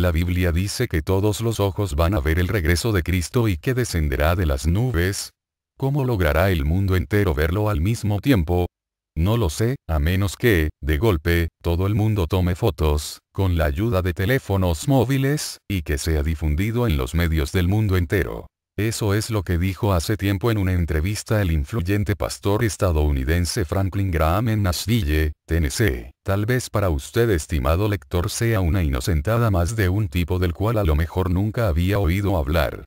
La Biblia dice que todos los ojos van a ver el regreso de Cristo y que descenderá de las nubes. ¿Cómo logrará el mundo entero verlo al mismo tiempo? No lo sé, a menos que, de golpe, todo el mundo tome fotos, con la ayuda de teléfonos móviles, y que sea difundido en los medios del mundo entero. Eso es lo que dijo hace tiempo en una entrevista el influyente pastor estadounidense Franklin Graham en Nashville, Tennessee. Tal vez para usted estimado lector sea una inocentada más de un tipo del cual a lo mejor nunca había oído hablar.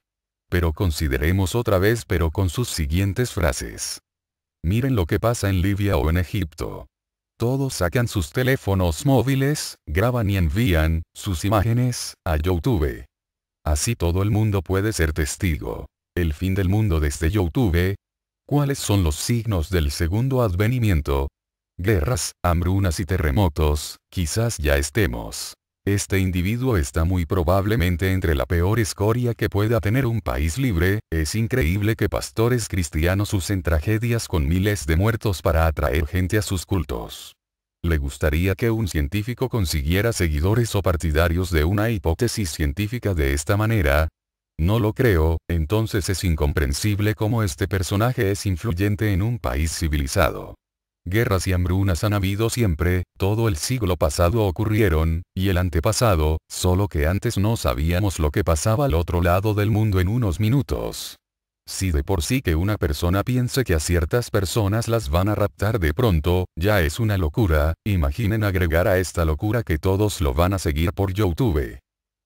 Pero consideremos otra vez pero con sus siguientes frases. Miren lo que pasa en Libia o en Egipto. Todos sacan sus teléfonos móviles, graban y envían sus imágenes a YouTube. Así todo el mundo puede ser testigo. El fin del mundo desde YouTube. ¿Cuáles son los signos del segundo advenimiento? Guerras, hambrunas y terremotos, quizás ya estemos. Este individuo está muy probablemente entre la peor escoria que pueda tener un país libre, es increíble que pastores cristianos usen tragedias con miles de muertos para atraer gente a sus cultos le gustaría que un científico consiguiera seguidores o partidarios de una hipótesis científica de esta manera? No lo creo, entonces es incomprensible cómo este personaje es influyente en un país civilizado. Guerras y hambrunas han habido siempre, todo el siglo pasado ocurrieron, y el antepasado, solo que antes no sabíamos lo que pasaba al otro lado del mundo en unos minutos. Si de por sí que una persona piense que a ciertas personas las van a raptar de pronto, ya es una locura, imaginen agregar a esta locura que todos lo van a seguir por YouTube.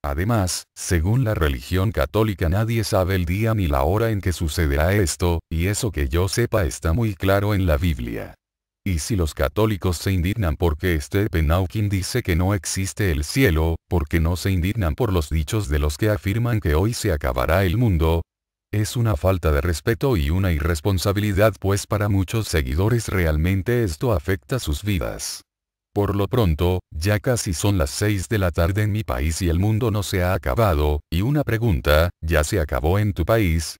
Además, según la religión católica nadie sabe el día ni la hora en que sucederá esto, y eso que yo sepa está muy claro en la Biblia. Y si los católicos se indignan porque Stephen Hawking dice que no existe el cielo, porque no se indignan por los dichos de los que afirman que hoy se acabará el mundo, es una falta de respeto y una irresponsabilidad pues para muchos seguidores realmente esto afecta sus vidas. Por lo pronto, ya casi son las 6 de la tarde en mi país y el mundo no se ha acabado, y una pregunta, ¿ya se acabó en tu país?